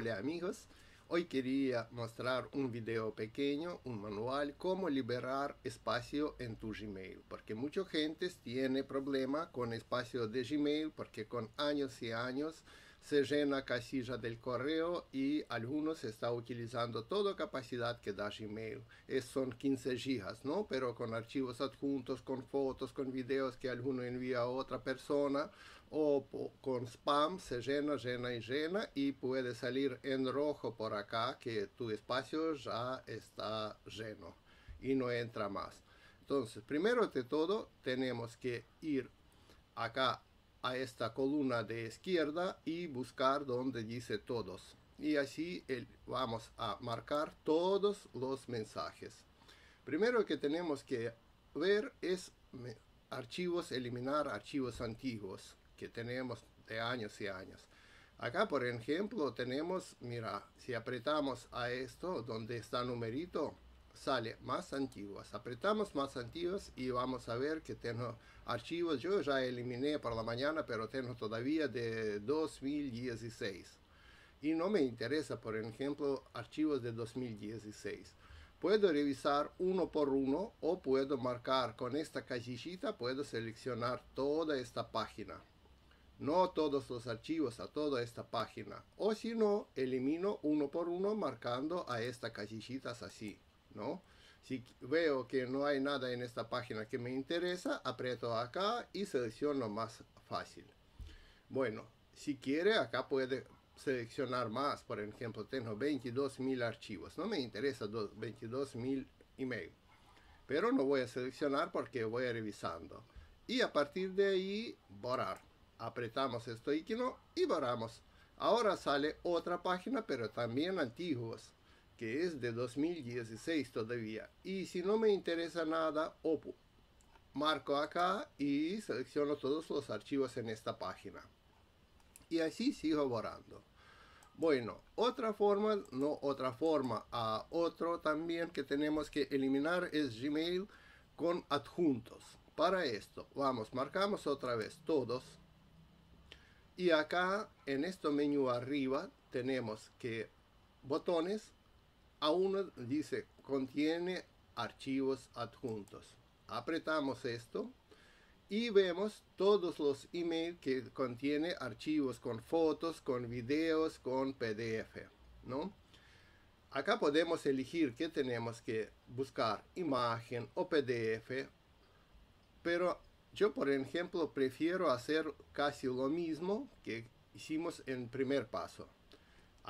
Hola amigos, hoy quería mostrar un video pequeño, un manual, cómo liberar espacio en tu Gmail, porque mucha gentes tiene problema con espacio de Gmail, porque con años y años se llena casilla del correo y algunos está utilizando toda capacidad que da Gmail. Es, son 15 gigas, ¿no? Pero con archivos adjuntos, con fotos, con videos que alguno envía a otra persona o con spam se llena, llena y llena y puede salir en rojo por acá que tu espacio ya está lleno y no entra más. Entonces, primero de todo, tenemos que ir acá esta columna de izquierda y buscar donde dice todos. Y así vamos a marcar todos los mensajes. Primero que tenemos que ver es archivos, eliminar archivos antiguos que tenemos de años y años. Acá, por ejemplo, tenemos, mira, si apretamos a esto donde está numerito, sale más antiguas. Apretamos más antiguas y vamos a ver que tengo archivos. Yo ya eliminé por la mañana, pero tengo todavía de 2016. Y no me interesa, por ejemplo, archivos de 2016. Puedo revisar uno por uno o puedo marcar con esta casillita, puedo seleccionar toda esta página no todos los archivos a toda esta página, o si no, elimino uno por uno marcando a esta casillita así. ¿no? Si veo que no hay nada en esta página que me interesa, aprieto acá y selecciono más fácil. Bueno, si quiere, acá puede seleccionar más. Por ejemplo, tengo 22.000 archivos. No me interesa 22.000 email. Pero no voy a seleccionar porque voy revisando. Y a partir de ahí, borrar. Apretamos esto icono y borramos. Ahora sale otra página, pero también antiguos que es de 2016 todavía. Y si no me interesa nada, opu Marco acá y selecciono todos los archivos en esta página. Y así sigo borrando. Bueno, otra forma, no otra forma, a otro también que tenemos que eliminar es Gmail con adjuntos. Para esto, vamos, marcamos otra vez todos. Y acá en este menú arriba tenemos que botones a uno dice, contiene archivos adjuntos. Apretamos esto y vemos todos los emails que contiene archivos con fotos, con videos, con PDF, ¿no? Acá podemos elegir que tenemos que buscar imagen o PDF, pero yo por ejemplo prefiero hacer casi lo mismo que hicimos en primer paso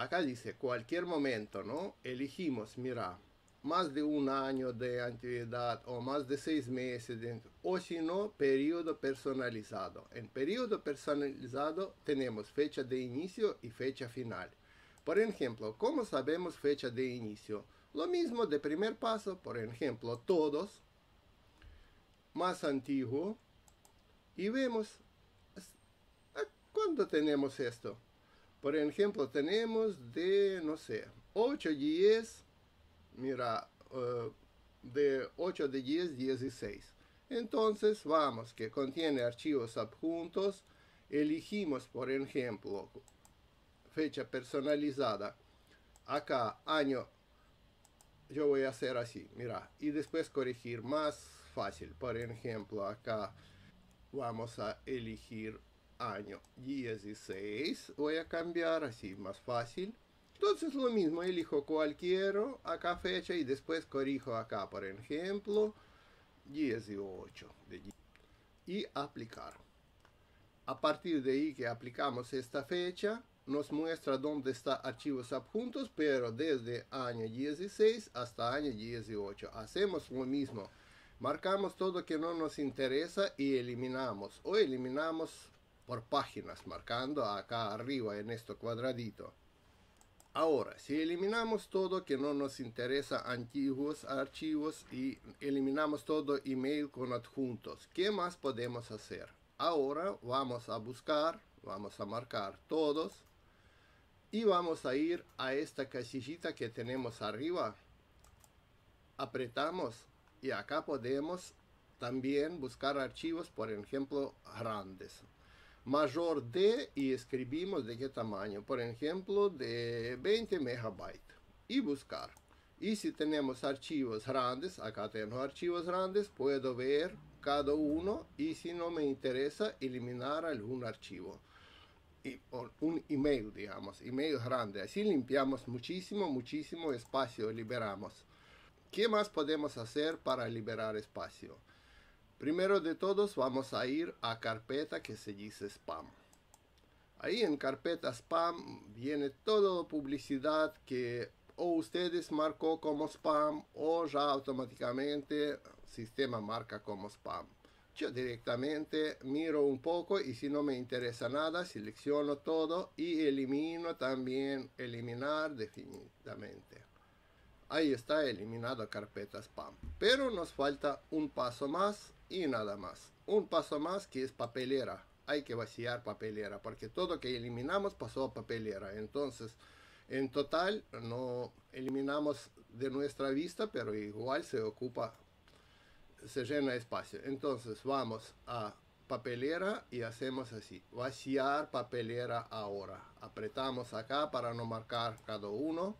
acá dice cualquier momento, ¿no? Elegimos, mira, más de un año de antigüedad o más de seis meses, de, o si no, periodo personalizado. En periodo personalizado tenemos fecha de inicio y fecha final. Por ejemplo, ¿cómo sabemos fecha de inicio? Lo mismo de primer paso, por ejemplo, todos, más antiguo, y vemos, eh, ¿cuándo tenemos esto? Por ejemplo, tenemos de, no sé, 8, 10, mira, eh, de 8 de 10, 16. Entonces, vamos, que contiene archivos adjuntos. Elegimos, por ejemplo, fecha personalizada. Acá, año, yo voy a hacer así, mira. Y después corregir más fácil. Por ejemplo, acá vamos a elegir año 16. Voy a cambiar así, más fácil. Entonces lo mismo, elijo cualquiera, acá fecha y después corrijo acá, por ejemplo, 18. y aplicar. A partir de ahí que aplicamos esta fecha, nos muestra dónde está archivos adjuntos, pero desde año 16 hasta año 18. Hacemos lo mismo. Marcamos todo que no nos interesa y eliminamos. O eliminamos por páginas marcando acá arriba en este cuadradito. Ahora, si eliminamos todo que no nos interesa, antiguos archivos y eliminamos todo email con adjuntos, ¿qué más podemos hacer? Ahora vamos a buscar, vamos a marcar todos y vamos a ir a esta casillita que tenemos arriba. Apretamos y acá podemos también buscar archivos, por ejemplo, grandes mayor de y escribimos de qué tamaño. Por ejemplo, de 20 megabytes. Y buscar. Y si tenemos archivos grandes, acá tengo archivos grandes, puedo ver cada uno y si no me interesa, eliminar algún archivo. Y, o un email, digamos, email grande. Así limpiamos muchísimo, muchísimo espacio, liberamos. ¿Qué más podemos hacer para liberar espacio? Primero de todos vamos a ir a carpeta que se dice spam. Ahí en carpeta spam viene toda publicidad que o ustedes marcó como spam o ya automáticamente el sistema marca como spam. Yo directamente miro un poco y si no me interesa nada selecciono todo y elimino también eliminar definitivamente. Ahí está eliminado carpeta spam. Pero nos falta un paso más y nada más. Un paso más que es papelera. Hay que vaciar papelera porque todo que eliminamos pasó a papelera. Entonces, en total no eliminamos de nuestra vista, pero igual se ocupa, se llena espacio. Entonces vamos a papelera y hacemos así. Vaciar papelera ahora. Apretamos acá para no marcar cada uno.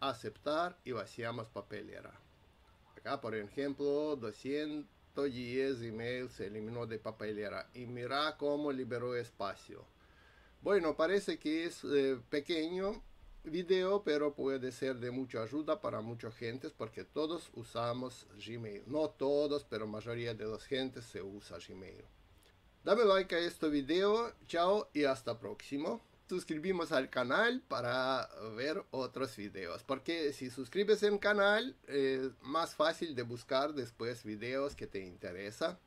Aceptar y vaciamos papelera. Acá, por ejemplo, 200 todo gmail se eliminó de papelera y mira cómo liberó espacio. Bueno, parece que es eh, pequeño video, pero puede ser de mucha ayuda para mucha gente porque todos usamos Gmail. No todos, pero mayoría de las gentes se usa Gmail. Dame like a este video, chao y hasta próximo suscribimos al canal para ver otros videos. Porque si suscribes en canal, es más fácil de buscar después videos que te interesan.